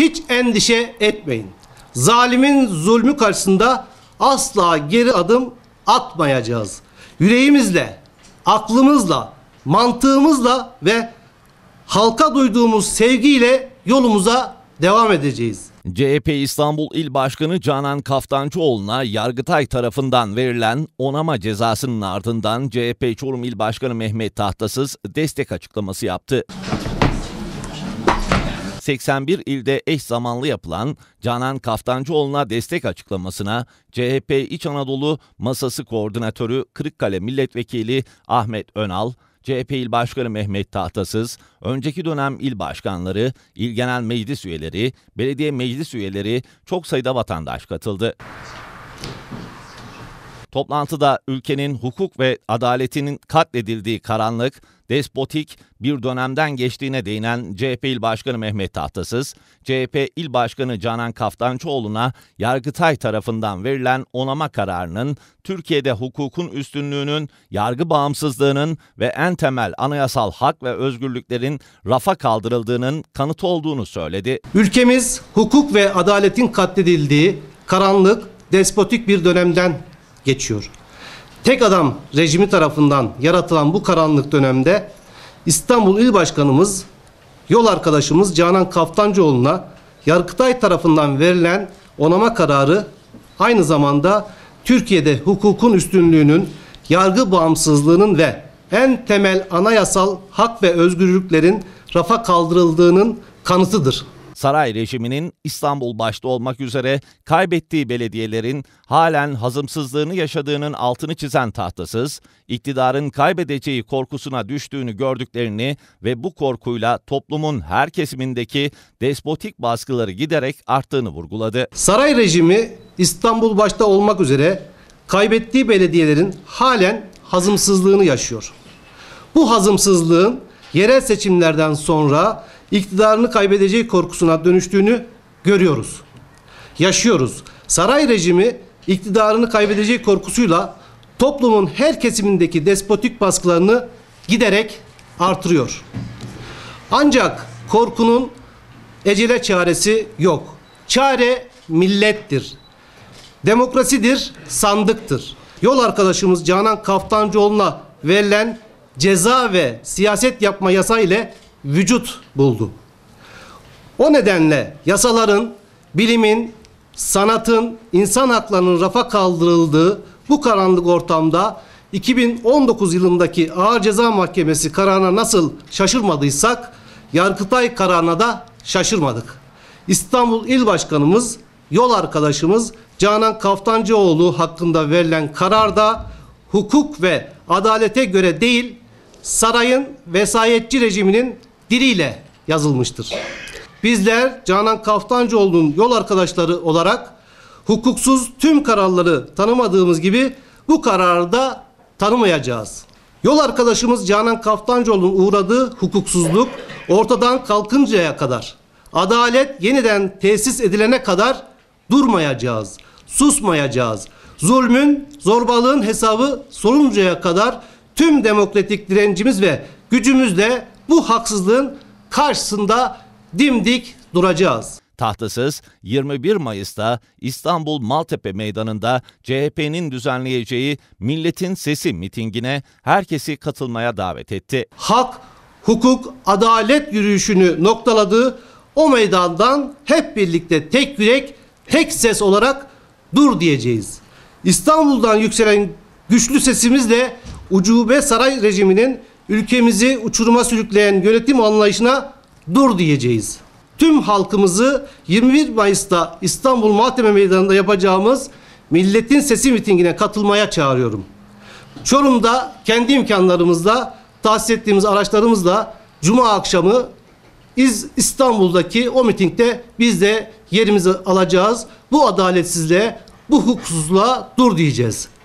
Hiç endişe etmeyin. Zalimin zulmü karşısında asla geri adım atmayacağız. Yüreğimizle, aklımızla, mantığımızla ve halka duyduğumuz sevgiyle yolumuza devam edeceğiz. CHP İstanbul İl Başkanı Canan Kaftancıoğlu'na Yargıtay tarafından verilen onama cezasının ardından CHP Çorum İl Başkanı Mehmet Tahtasız destek açıklaması yaptı. 81 ilde eş zamanlı yapılan Canan Kaftancıoğlu'na destek açıklamasına CHP İç Anadolu Masası Koordinatörü Kırıkkale Milletvekili Ahmet Önal, CHP İl Başkanı Mehmet Tahtasız, önceki dönem il başkanları, il genel meclis üyeleri, belediye meclis üyeleri çok sayıda vatandaş katıldı. Toplantıda ülkenin hukuk ve adaletinin katledildiği karanlık, despotik bir dönemden geçtiğine değinen CHP İl Başkanı Mehmet Tahtasız, CHP İl Başkanı Canan Kaftancıoğlu'na Yargıtay tarafından verilen onama kararının Türkiye'de hukukun üstünlüğünün, yargı bağımsızlığının ve en temel anayasal hak ve özgürlüklerin rafa kaldırıldığının kanıtı olduğunu söyledi. Ülkemiz hukuk ve adaletin katledildiği karanlık, despotik bir dönemden geçiyor. Tek adam rejimi tarafından yaratılan bu karanlık dönemde İstanbul İl Başkanımız yol arkadaşımız Canan Kaftancıoğlu'na Yargıtay tarafından verilen onama kararı aynı zamanda Türkiye'de hukukun üstünlüğünün, yargı bağımsızlığının ve en temel anayasal hak ve özgürlüklerin rafa kaldırıldığının kanıtıdır. Saray rejiminin İstanbul başta olmak üzere kaybettiği belediyelerin halen hazımsızlığını yaşadığının altını çizen tahtasız, iktidarın kaybedeceği korkusuna düştüğünü gördüklerini ve bu korkuyla toplumun her kesimindeki despotik baskıları giderek arttığını vurguladı. Saray rejimi İstanbul başta olmak üzere kaybettiği belediyelerin halen hazımsızlığını yaşıyor. Bu hazımsızlığın yerel seçimlerden sonra iktidarını kaybedeceği korkusuna dönüştüğünü görüyoruz. Yaşıyoruz. Saray rejimi iktidarını kaybedeceği korkusuyla toplumun her kesimindeki despotik baskılarını giderek artırıyor. Ancak korkunun ecele çaresi yok. Çare millettir. Demokrasidir, sandıktır. Yol arkadaşımız Canan Kaftancıoğlu'na verilen ceza ve siyaset yapma yasa ile vücut buldu. O nedenle yasaların, bilimin, sanatın, insan haklarının rafa kaldırıldığı bu karanlık ortamda 2019 yılındaki Ağır Ceza Mahkemesi kararına nasıl şaşırmadıysak Yargıtay kararına da şaşırmadık. İstanbul İl Başkanımız, yol arkadaşımız Canan Kaftancıoğlu hakkında verilen kararda hukuk ve adalete göre değil sarayın vesayetçi rejiminin diliyle yazılmıştır. Bizler Canan Kaftancıoğlu'nun yol arkadaşları olarak hukuksuz tüm kararları tanımadığımız gibi bu kararı da tanımayacağız. Yol arkadaşımız Canan Kaftancıoğlu'nun uğradığı hukuksuzluk ortadan kalkıncaya kadar, adalet yeniden tesis edilene kadar durmayacağız, susmayacağız. Zulmün, zorbalığın hesabı soruncaya kadar tüm demokratik direncimiz ve gücümüzle bu haksızlığın karşısında dimdik duracağız. Tahtasız 21 Mayıs'ta İstanbul Maltepe Meydanı'nda CHP'nin düzenleyeceği Milletin Sesi mitingine herkesi katılmaya davet etti. Hak, hukuk, adalet yürüyüşünü noktaladığı o meydandan hep birlikte tek yürek, tek ses olarak dur diyeceğiz. İstanbul'dan yükselen güçlü sesimizle ucube saray rejiminin ülkemizi uçuruma sürükleyen yönetim anlayışına dur diyeceğiz. Tüm halkımızı 21 Mayıs'ta İstanbul Mahkeme Meydanı'nda yapacağımız Milletin Sesi mitingine katılmaya çağırıyorum. Çorum'da kendi imkanlarımızla tahsis ettiğimiz araçlarımızla Cuma akşamı İz İstanbul'daki o mitingde biz de yerimizi alacağız. Bu adaletsizliğe, bu hukuksuzluğa dur diyeceğiz.